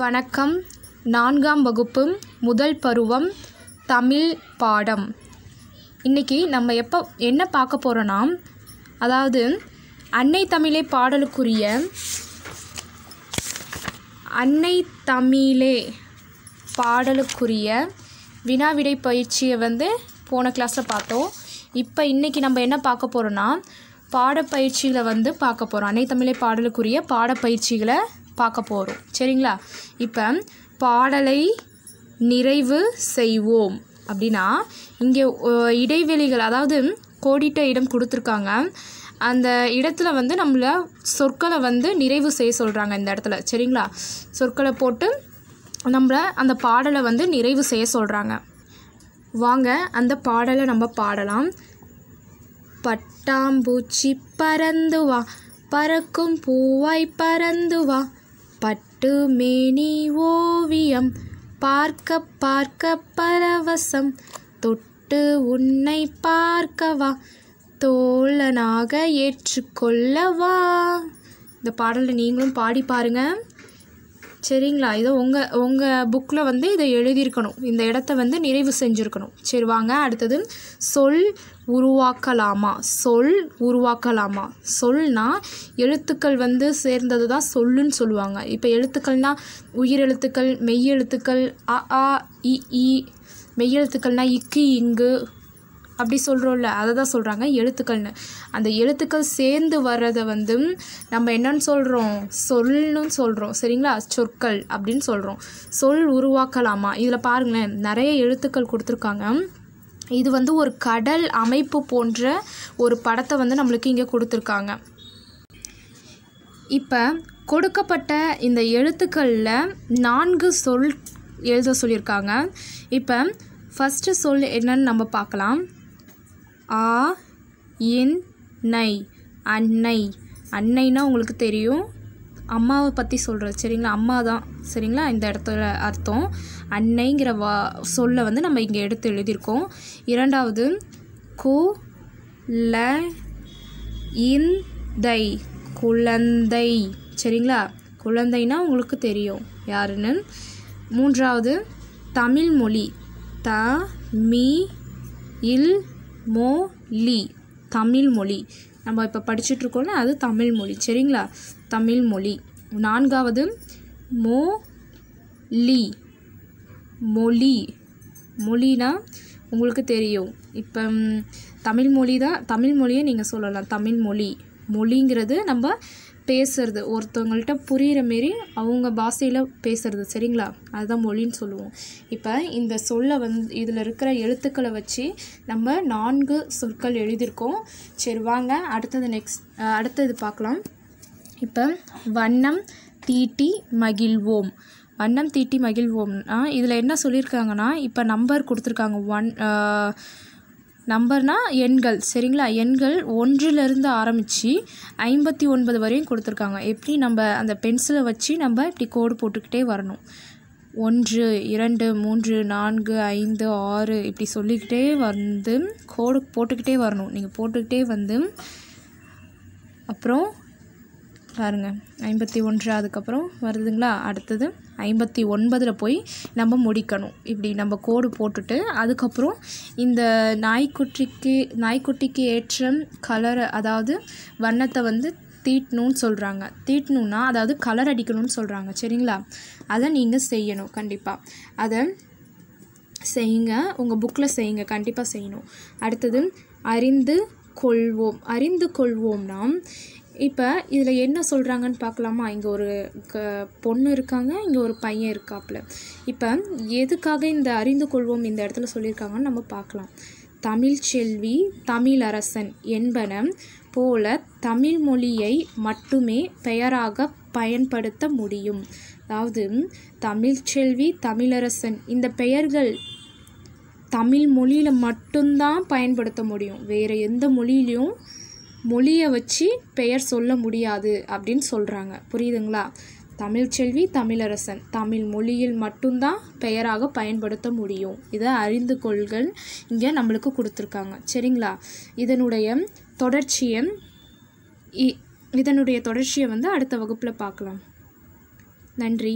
வணக்கம் நான்காம் வகுப்பு முதல் பருவம் தமிழ் பாடம் இன்றைக்கி நம்ம எப்போ என்ன பார்க்க போகிறோன்னா அதாவது அன்னை தமிழே பாடலுக்குரிய அன்னை தமிழே பாடலுக்குரிய வினாவிடை பயிற்சியை வந்து போன கிளாஸில் பார்த்தோம் இப்போ இன்றைக்கி நம்ம என்ன பார்க்க போகிறோன்னா பாடப்பயிற்சிகளை வந்து பார்க்க போகிறோம் அன்னை தமிழே பாடலுக்குரிய பாடப்பயிற்சிகளை பார்க்க போகிறோம் சரிங்களா இப்போ பாடலை நிறைவு செய்வோம் அப்படின்னா இங்கே இடைவெளிகள் அதாவது கோடிட்ட இடம் கொடுத்துருக்காங்க அந்த இடத்துல வந்து நம்மளை சொற்களை வந்து நிறைவு செய்ய சொல்கிறாங்க இந்த இடத்துல சரிங்களா சொற்களை போட்டு நம்மளை அந்த பாடலை வந்து நிறைவு செய்ய சொல்கிறாங்க வாங்க அந்த பாடலை நம்ம பாடலாம் பட்டாம்பூச்சி பறந்து வா பறக்கும் பூவாய் பறந்து வா பட்டு மேனி ஓவியம் பார்க்க பார்க்க பரவசம் தொட்டு உன்னை பார்க்கவா தோழனாக ஏற்றுக்கொள்ளவா இந்த பாடலை நீங்களும் பாடி பாருங்கள் சரிங்களா இதை உங்கள் உங்கள் புக்கில் வந்து இதை எழுதியிருக்கணும் இந்த இடத்த வந்து நிறைவு செஞ்சுருக்கணும் சரி வாங்க அடுத்தது சொல் உருவாக்கலாமா சொல் உருவாக்கலாமா சொல்னா எழுத்துக்கள் வந்து சேர்ந்தது தான் சொல்லுன்னு சொல்லுவாங்க இப்போ எழுத்துக்கள்னால் உயிரெழுத்துக்கள் மெய்யெழுத்துக்கள் அ ஆ இ மெய்யெழுத்துக்கள்னால் இக்கு இங்கு அப்படி சொல்கிறோம்ல அதை தான் சொல்கிறாங்க எழுத்துக்கள்னு அந்த எழுத்துக்கள் சேர்ந்து வர்றதை வந்து நம்ம என்னன்னு சொல்கிறோம் சொல்னு சொல்கிறோம் சரிங்களா சொற்கள் அப்படின்னு சொல்கிறோம் சொல் உருவாக்கலாமா இதில் பாருங்களேன் நிறைய எழுத்துக்கள் கொடுத்துருக்காங்க இது வந்து ஒரு கடல் அமைப்பு போன்ற ஒரு படத்தை வந்து நம்மளுக்கு இங்கே கொடுத்துருக்காங்க இப்போ கொடுக்கப்பட்ட இந்த எழுத்துக்களில் நான்கு சொல் எழுத சொல்லியிருக்காங்க இப்போ ஃபஸ்ட்டு சொல் என்னன்னு நம்ம பார்க்கலாம் ஆ இன் நை அன்னை அன்னைனா உங்களுக்கு தெரியும் அம்மாவை பற்றி சொல்கிறது சரிங்களா அம்மா தான் சரிங்களா இந்த இடத்துல அர்த்தம் அன்னைங்கிற வா சொல்ல வந்து நம்ம இங்கே எடுத்து எழுதியிருக்கோம் இரண்டாவது கு ல இந்தை குழந்தை சரிங்களா குழந்தைனா உங்களுக்கு தெரியும் யாருன்னு மூன்றாவது தமிழ்மொழி த மீ இல் மொழி தமிழ் மொழி நம்ம இப்போ படிச்சுட்ருக்கோம்ல அது தமிழ் மொழி சரிங்களா தமிழ் மொழி நான்காவது மோ லி மொழி மொழினா உங்களுக்கு தெரியும் இப்போ தமிழ் மொழி தான் தமிழ் மொழியை நீங்கள் சொல்லலாம் தமிழ் மொழி மொழிங்கிறது நம்ம பேசுறது ஒருத்தவங்கள்ட்ட புரிகிற மாரி அவங்க பாஷையில் பேசுறது சரிங்களா அதுதான் மொழின்னு சொல்லுவோம் இப்போ இந்த சொல்லை வந்து இதில் இருக்கிற எழுத்துக்களை வச்சு நம்ம நான்கு சொற்கள் எழுதியிருக்கோம் சரி வாங்க அடுத்தது நெக்ஸ்ட் அடுத்தது பார்க்கலாம் இப்போ வண்ணம் தீட்டி மகிழ்வோம் வண்ணம் தீட்டி மகிழ்வோம்னா இதில் என்ன சொல்லியிருக்காங்கன்னா இப்போ நம்பர் கொடுத்துருக்காங்க ஒன் நம்பர்னால் எண்கள் சரிங்களா எண்கள் ஒன்றிலிருந்து ஆரம்பித்து ஐம்பத்தி ஒன்பது வரையும் கொடுத்துருக்காங்க எப்படி நம்ம அந்த பென்சிலை வச்சு நம்ம இப்படி கோடு போட்டுக்கிட்டே வரணும் ஒன்று இரண்டு மூன்று நான்கு ஐந்து ஆறு இப்படி சொல்லிக்கிட்டே வந்து கோடு போட்டுக்கிட்டே வரணும் நீங்கள் போட்டுக்கிட்டே வந்து அப்புறம் பாருங்கள் ஐம்பத்தி ஒன்று அதுக்கப்புறம் வருதுங்களா அடுத்தது ஐம்பத்தி ஒன்பதில் போய் நம்ம முடிக்கணும் இப்படி நம்ம கோடு போட்டுட்டு அதுக்கப்புறம் இந்த நாய்க்குட்டிக்கு நாய்க்குட்டிக்கு ஏற்ற கலரை அதாவது வண்ணத்தை வந்து தீட்டணும்னு சொல்கிறாங்க தீட்டணுன்னா அதாவது கலர் அடிக்கணும்னு சொல்கிறாங்க சரிங்களா அதை நீங்கள் செய்யணும் கண்டிப்பாக அதை செய்யுங்க உங்கள் புக்கில் செய்யுங்க கண்டிப்பாக செய்யணும் அடுத்தது அறிந்து கொள்வோம் அறிந்து கொள்வோம்னா இப்போ இதில் என்ன சொல்கிறாங்கன்னு பார்க்கலாமா இங்கே ஒரு க பொண்ணு இருக்காங்க இங்கே ஒரு பையன் இருக்காப்புல இப்போ எதுக்காக இந்த அறிந்து கொள்வோம் இந்த இடத்துல சொல்லியிருக்காங்கன்னு நம்ம பார்க்கலாம் தமிழ் செல்வி தமிழரசன் என்பன போல தமிழ் மொழியை மட்டுமே பெயராக பயன்படுத்த முடியும் அதாவது தமிழ் செல்வி தமிழரசன் இந்த பெயர்கள் தமிழ் மொழியில் மட்டும்தான் பயன்படுத்த முடியும் வேறு எந்த மொழியிலையும் மொழியை வச்சு பெயர் சொல்ல முடியாது அப்படின்னு சொல்கிறாங்க புரியுதுங்களா தமிழ்ச்செல்வி தமிழரசன் தமிழ் மொழியில் மட்டும்தான் பெயராக பயன்படுத்த முடியும் இதை அறிந்து கொள்கள் இங்கே நம்மளுக்கு கொடுத்துருக்காங்க சரிங்களா இதனுடைய தொடர்ச்சியை இதனுடைய தொடர்ச்சியை வந்து அடுத்த வகுப்பில் பார்க்கலாம் நன்றி